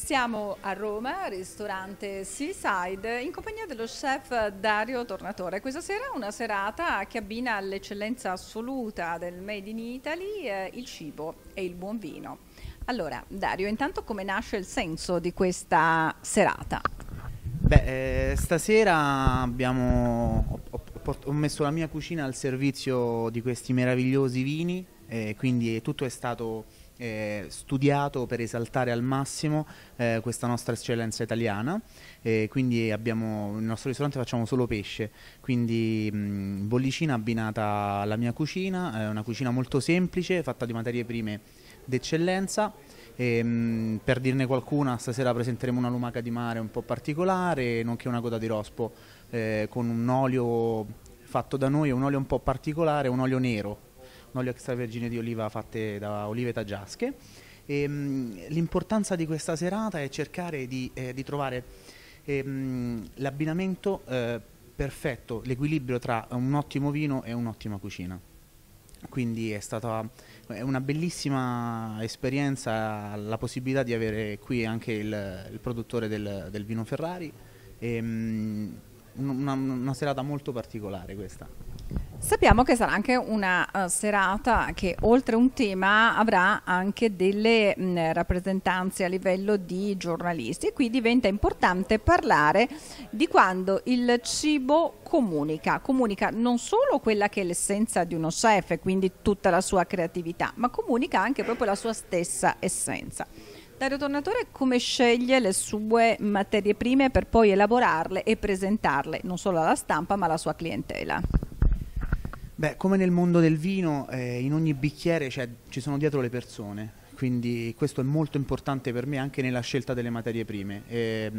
Siamo a Roma, ristorante Seaside, in compagnia dello chef Dario Tornatore. Questa sera è una serata che abbina all'eccellenza assoluta del Made in Italy eh, il cibo e il buon vino. Allora, Dario, intanto come nasce il senso di questa serata? Beh, eh, stasera abbiamo, ho, ho, ho messo la mia cucina al servizio di questi meravigliosi vini e eh, quindi tutto è stato eh, studiato per esaltare al massimo eh, questa nostra eccellenza italiana, eh, quindi abbiamo, nel nostro ristorante facciamo solo pesce, quindi mh, bollicina abbinata alla mia cucina, è eh, una cucina molto semplice, fatta di materie prime d'eccellenza. E, mh, per dirne qualcuna, stasera presenteremo una lumaca di mare un po' particolare, nonché una coda di rospo eh, con un olio fatto da noi, un olio un po' particolare, un olio nero un olio extravergine di oliva fatte da olive taggiasche. Ehm, l'importanza di questa serata è cercare di, eh, di trovare ehm, l'abbinamento eh, perfetto, l'equilibrio tra un ottimo vino e un'ottima cucina quindi è stata una bellissima esperienza la possibilità di avere qui anche il, il produttore del, del, vino Ferrari e, ehm, um, una, una serata molto particolare questa. Sappiamo che sarà anche una uh, serata che oltre a un tema avrà anche delle mh, mm, rappresentanze a livello di giornalisti e qui diventa importante parlare di quando il cibo comunica, comunica non solo quella che è l'essenza di uno chef, quindi tutta la sua creatività, ma comunica anche proprio la sua stessa essenza. Dario Tornatore come sceglie le sue materie prime per poi elaborarle e presentarle non solo alla stampa ma alla sua clientela? Beh, come nel mondo del vino, eh, in ogni bicchiere cioè, ci sono dietro le persone, quindi questo è molto importante per me anche nella scelta delle materie prime. Eh,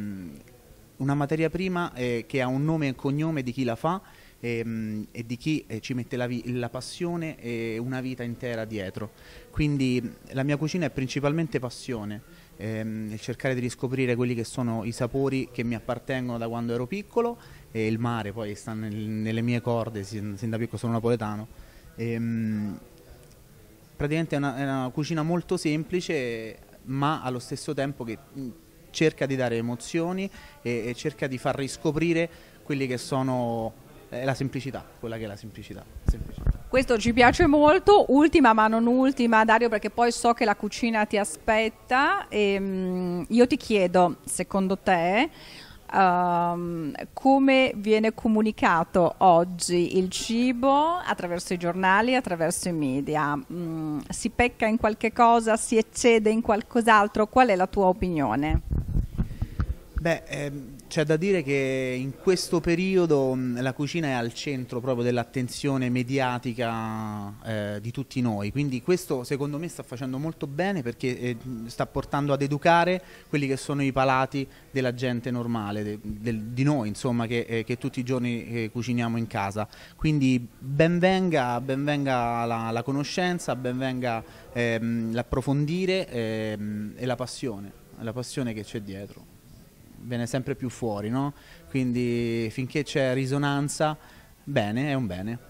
una materia prima eh, che ha un nome e un cognome di chi la fa e, ehm, e di chi eh, ci mette la, la, passione e una vita intera dietro. Quindi la mia cucina è principalmente passione ehm, cercare di riscoprire quelli che sono i sapori che mi appartengono da quando ero piccolo e il mare poi sta nel, nelle mie corde, sin, sin, da piccolo sono napoletano. Ehm, praticamente è una, è una cucina molto semplice ma allo stesso tempo che mm, cerca di dare emozioni e, e, cerca di far riscoprire quelli che sono eh, la semplicità, quella che è la semplicità. semplicità. Questo ci piace molto. Ultima ma non ultima, Dario, perché poi so che la cucina ti aspetta. E, ehm, mh, io ti chiedo, secondo te, Um, come viene comunicato oggi il cibo attraverso i giornali, attraverso i media? Mm, si pecca in qualche cosa, si eccede in qualcos'altro? Qual è la tua opinione? Beh, ehm, c'è da dire che in questo periodo mh, mm, la cucina è al centro proprio dell'attenzione mediatica eh, di tutti noi, quindi questo secondo me sta facendo molto bene perché eh, sta portando ad educare quelli che sono i palati della gente normale, de, de, di noi insomma, che, eh, che tutti i giorni eh, cuciniamo in casa. Quindi benvenga, benvenga la, la conoscenza, benvenga ehm, l'approfondire ehm, e la passione, la passione che c'è dietro viene sempre più fuori, no? Quindi finché c'è risonanza, bene, è un bene.